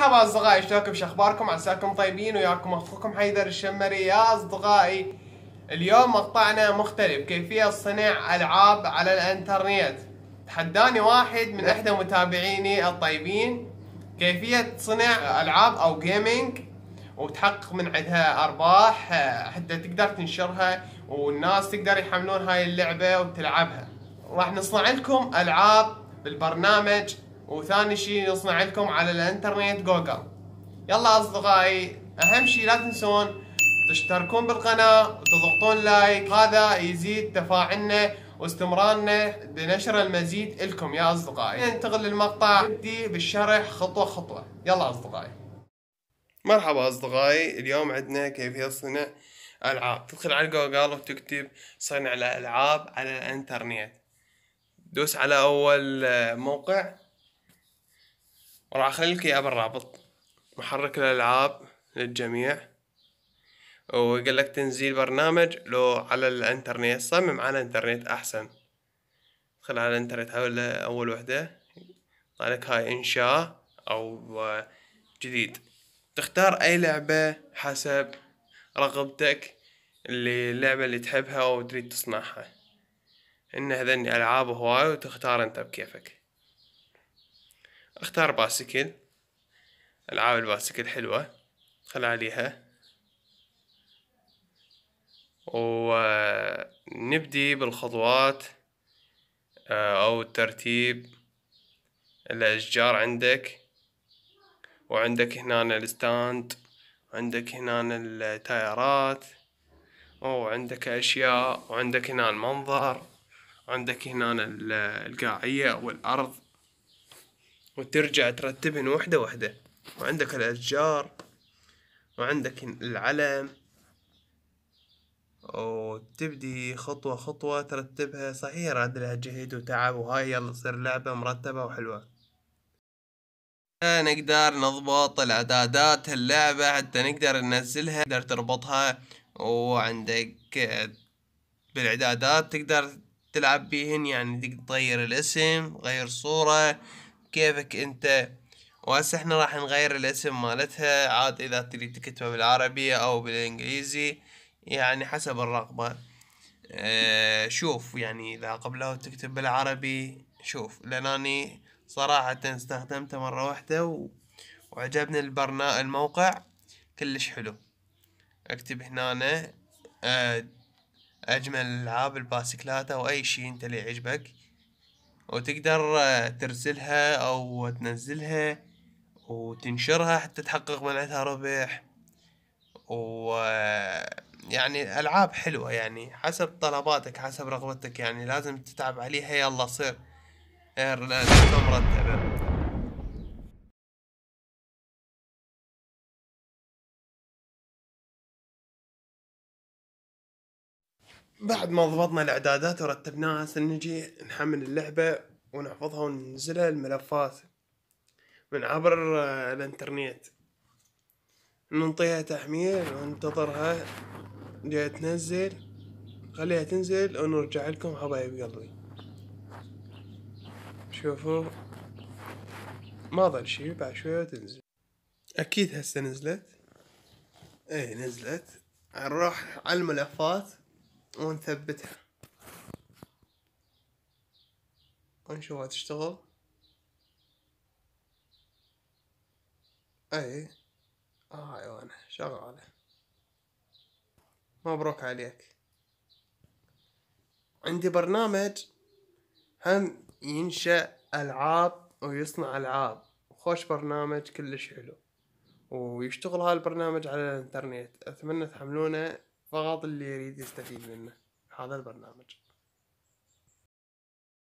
مرحبا اصدقائي شلونكم شو اخباركم عساكم طيبين وياكم اخوكم حيدر الشمري يا اصدقائي اليوم مقطعنا مختلف كيفيه صنع العاب على الانترنت تحداني واحد من احدى متابعيني الطيبين كيفيه صنع العاب او جيمنج وتحقق من عندها ارباح حتى تقدر تنشرها والناس تقدر يحملون هاي اللعبه وتلعبها راح نصنع لكم العاب بالبرنامج وثاني شيء نصنع لكم على الانترنت جوجل يلا اصدقائي اهم شيء لا تنسون تشتركون بالقناة وتضغطون لايك هذا يزيد تفاعلنا واستمرارنا بنشر المزيد لكم يا اصدقائي ننتقل للمقطع بدي بالشرح خطوة خطوة يلا اصدقائي مرحبا اصدقائي اليوم عندنا كيف يصنع العاب تدخل على جوجل وتكتب صنع الالعاب على الانترنت دوس على اول موقع وراح اخلي لك اياه بالرابط محرك الالعاب للجميع ويقول لك تنزيل برنامج لو على الانترنت صمم على الانترنت احسن دخل على الانترنت اول وحده طالك هاي انشاء او جديد تختار اي لعبة حسب رغبتك اللي اللعبة اللي تحبها وتريد تصنعها ان هذني العاب هواي وتختار انت بكيفك اختار باسكل العاب الباسكل حلوة خل عليها ونبدي بالخطوات آه، او الترتيب الاشجار عندك وعندك هنا الستاند وعندك هنا التايرات وعندك اشياء وعندك هنا المنظر وعندك هنا القاعية والارض وترجع ترتبهن واحدة واحدة وعندك الأشجار وعندك العلم وتبدي خطوة خطوة ترتبها صحيح راد لها جهد وتعب وهاي يلا تصير لعبة مرتبة وحلوة نقدر نضبط الإعدادات اللعبة حتى نقدر ننزلها تقدر تربطها وعندك بالإعدادات تقدر تلعب بيهن يعني تغير الاسم غير صورة كيفك انت وهسه احنا راح نغير الاسم مالتها عاد اذا تريد تكتبه بالعربية او بالانجليزي يعني حسب الرغبة اه شوف يعني اذا قبله تكتب بالعربي شوف لان اني صراحة استخدمته مرة واحدة و... وعجبني البرنا الموقع كلش حلو اكتب هنا أنا آه، اجمل العاب الباسكلات او اي شي انت اللي يعجبك وتقدر ترسلها او تنزلها وتنشرها حتى تحقق من عندها ربح و يعني العاب حلوة يعني حسب طلباتك حسب رغبتك يعني لازم تتعب عليها يلا صير تصير مرتبة بعد ما ضبطنا الاعدادات ورتبناها نجي نحمل اللعبه ونحفظها وننزلها الملفات من عبر آه، الانترنت ننطيها تحميل وننتظرها جاي تنزل خليها تنزل ونرجع لكم حبايب قلبي شوفوا ما ظل شي بعد شوية تنزل اكيد هسه نزلت ايه نزلت نروح على الملفات ونثبتها ونشوفها تشتغل اي هاي آه وانا أيوة، شغالة مبروك عليك عندي برنامج هم ينشأ ألعاب ويصنع ألعاب خوش برنامج كلش حلو ويشتغل هالبرنامج على الانترنت اتمنى تحملونه فقط اللي يريد يستفيد منه هذا البرنامج